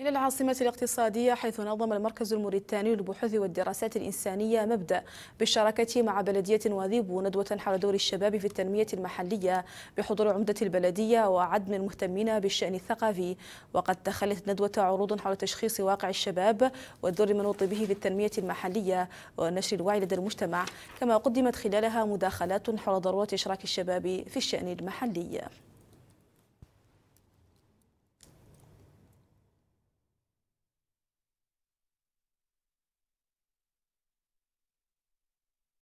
إلى العاصمة الاقتصادية حيث نظم المركز الموريتاني للبحوث والدراسات الإنسانية مبدأ بالشراكة مع بلدية وذيبو ندوة حول دور الشباب في التنمية المحلية بحضور عمدة البلدية وعدد من المهتمين بالشأن الثقافي وقد تخلت الندوة عروض حول تشخيص واقع الشباب والدور المنوط به في التنمية المحلية ونشر الوعي لدى المجتمع كما قدمت خلالها مداخلات حول ضرورة إشراك الشباب في الشأن المحلي